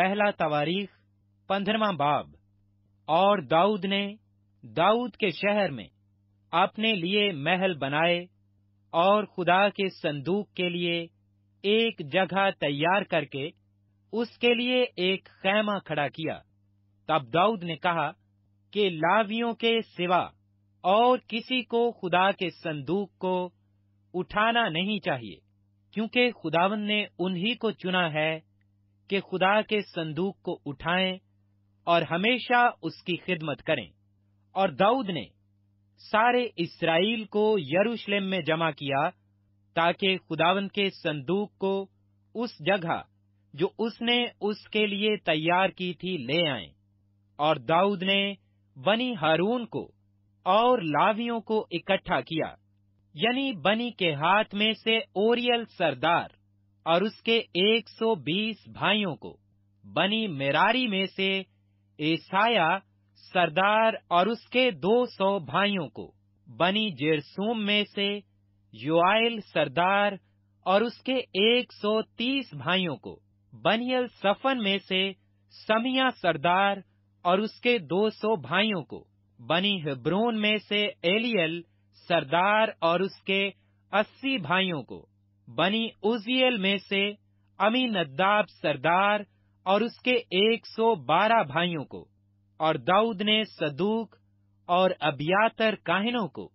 पहला तवारीख पंद्रवा बाब और दाऊद ने दाऊद के शहर में अपने लिए महल बनाए और खुदा के संदूक के लिए एक जगह तैयार करके उसके लिए एक खैमा खड़ा किया तब दाऊद ने कहा कि लावियों के सिवा और किसी को खुदा के संदूक को उठाना नहीं चाहिए क्योंकि खुदावन ने उन्हीं को चुना है कि खुदा के संदूक को उठाएं और हमेशा उसकी खिदमत करें और दाऊद ने सारे इसराइल को यरूशलेम में जमा किया ताकि खुदावन के संदूक को उस जगह जो उसने उसके लिए तैयार की थी ले आए और दाऊद ने बनी हारून को और लावियों को इकट्ठा किया यानी बनी के हाथ में से ओरियल सरदार और उसके 120 भाइयों को बनी मेरारी में से ऐसा सरदार और उसके 200 भाइयों को बनी जेरसूम में से युआल सरदार और उसके 130 भाइयों को बनियल सफन में से समिया सरदार और उसके 200 भाइयों को बनी हिब्रोन में से एलियल सरदार और उसके 80 भाइयों को बनी उजियल में से अमी नद्दाब सरदार और उसके 112 भाइयों को और दाऊद ने सदूक और अबियातर काहिनों को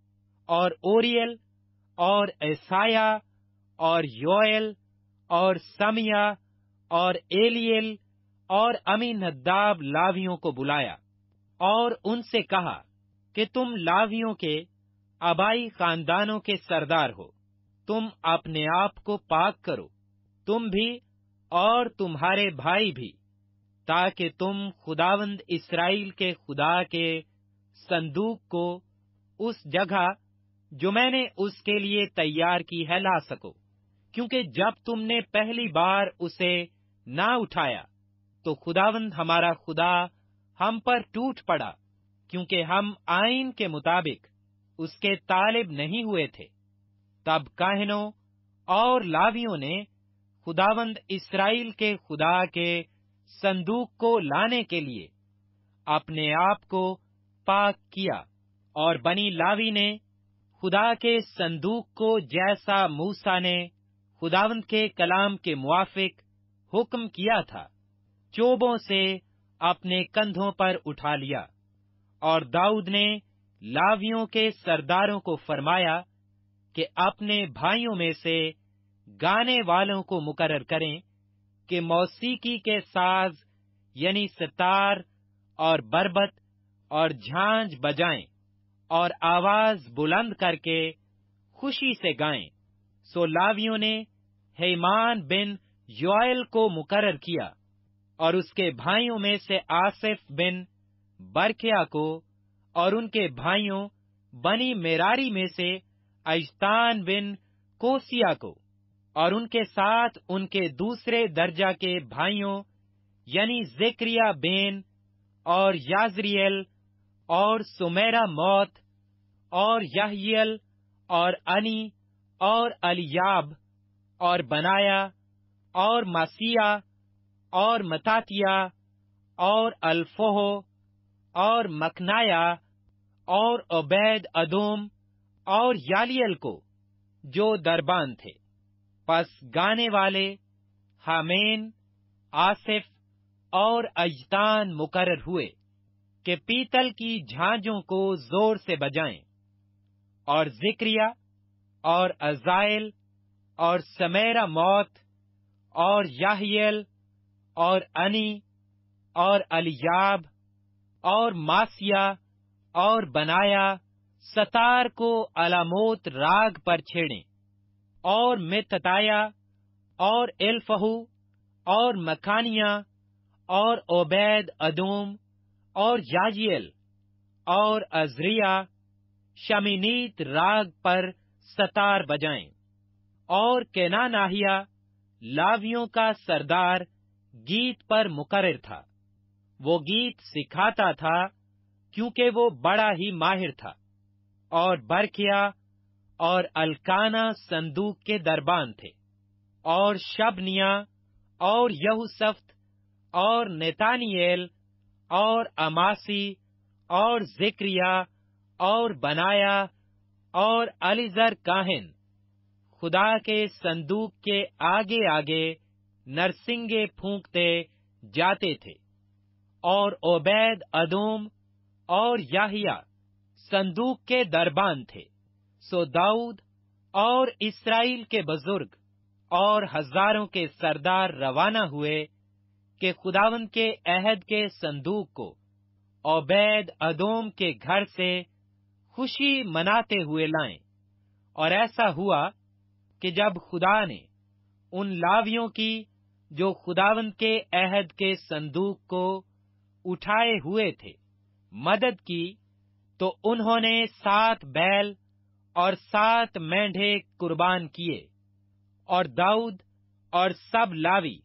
और ओरियल और ऐसाया और योएल और समिया और एलियल और अमी नद्दाब लावियों को बुलाया और उनसे कहा कि तुम लावियों के आबाई खानदानों के सरदार हो तुम अपने आप को पाक करो तुम भी और तुम्हारे भाई भी ताकि तुम खुदावंद इसराइल के खुदा के संदूक को उस जगह जो मैंने उसके लिए तैयार की है ला सको क्योंकि जब तुमने पहली बार उसे ना उठाया तो खुदावंद हमारा खुदा हम पर टूट पड़ा क्योंकि हम आइन के मुताबिक उसके तालिब नहीं हुए थे तब काहनों और लावियों ने खुदावंद इसराइल के खुदा के संदूक को लाने के लिए अपने आप को पाक किया और बनी लावी ने खुदा के संदूक को जैसा मूसा ने खुदावंद के कलाम के मुआफिक हुक्म किया था चोबों से अपने कंधों पर उठा लिया और दाऊद ने लावियों के सरदारों को फरमाया कि अपने भाइयों में से गाने वालों को मुकर करें कि मौसीकी के साज यानी सितार और बरबत और झांझ बजाएं और आवाज बुलंद करके खुशी से गाएं लावियों ने हेमान बिन योएल को मुकरर किया और उसके भाइयों में से आसिफ बिन बरखिया को और उनके भाइयों बनी मेरारी में से अजतान बिन कोसिया को और उनके साथ उनके दूसरे दर्जा के भाइयों यानी जेक्रिया बेन और याजरियल और सुमेरा मौत और यहियल और अनी और अलियाब और बनाया और मासिया और मतातिया और अल्फोह और मखनाया और ओबैद अदोम और यालियल को जो दरबान थे पस गाने वाले हामेन आसिफ और अजतान मुकरर हुए कि पीतल की झांझों को जोर से बजाएं और जिक्रिया और अजाइल और समेरा मौत और याहियल और अनी और अलियाब और मासिया और बनाया सतार को अलामोत राग पर छेड़ें और मितताया और एल्फहू और मकानिया और ओबैद अदोम और जाजियल और अजरिया शमीनीत राग पर सतार बजाएं और केनानाहिया लावियों का सरदार गीत पर मुकरर था वो गीत सिखाता था क्योंकि वो बड़ा ही माहिर था और बरकिया और अलकाना संदूक के दरबान थे और शबनिया और यहूसफ्त और नेतानियल और अमासी और जिक्रिया और बनाया और अलीजर काहिन खुदा के संदूक के आगे आगे नरसिंगे फूंकते जाते थे और ओबैद अदोम और याहिया संदूक के दरबान थे सो दाऊद और इसराइल के बुजुर्ग और हजारों के सरदार रवाना हुए कि खुदावन के अहद के संदूक को औबैद अदोम के घर से खुशी मनाते हुए लाएं और ऐसा हुआ कि जब खुदा ने उन लावियों की जो खुदावन के अहद के संदूक को उठाए हुए थे मदद की तो उन्होंने सात बैल और सात मेंढे कुर्बान किए और दाऊद और सब लावी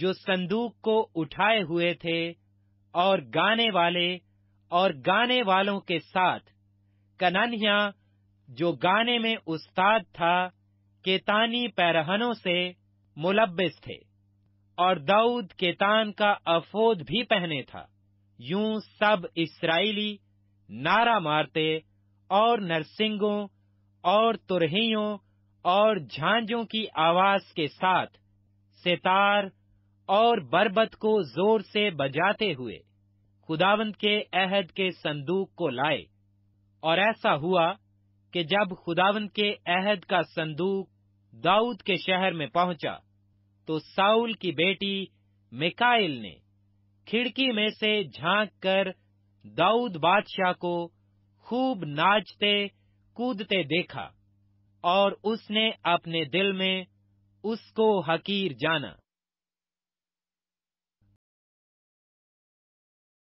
जो संदूक को उठाए हुए थे और गाने वाले और गाने वालों के साथ कनन्या जो गाने में उस्ताद था केतानी पैरहनों से मुलब्बिस थे और दाऊद केतान का अफोद भी पहने था यूं सब इसराइली नारा मारते और नरसिंगों और तुरहियों और झांझों की आवाज के साथ सितार और बरबत को जोर से बजाते हुए खुदावंत के अहद के संदूक को लाए और ऐसा हुआ कि जब खुदावंत के अहद का संदूक दाऊद के शहर में पहुंचा तो साउल की बेटी मिकाइल ने खिड़की में से झांककर कर दाऊद बादशाह को खूब नाचते कूदते देखा और उसने अपने दिल में उसको हकीर जाना